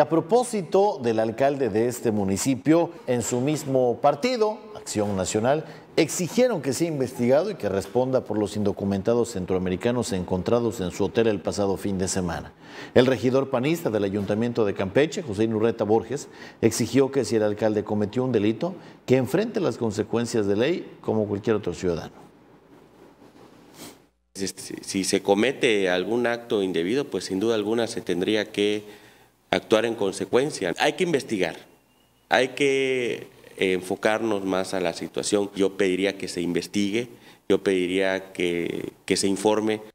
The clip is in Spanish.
A propósito del alcalde de este municipio, en su mismo partido, Acción Nacional, exigieron que sea investigado y que responda por los indocumentados centroamericanos encontrados en su hotel el pasado fin de semana. El regidor panista del Ayuntamiento de Campeche, José Inurreta Borges, exigió que si el alcalde cometió un delito, que enfrente las consecuencias de ley como cualquier otro ciudadano. Si se comete algún acto indebido, pues sin duda alguna se tendría que actuar en consecuencia. Hay que investigar, hay que eh, enfocarnos más a la situación. Yo pediría que se investigue, yo pediría que, se informe.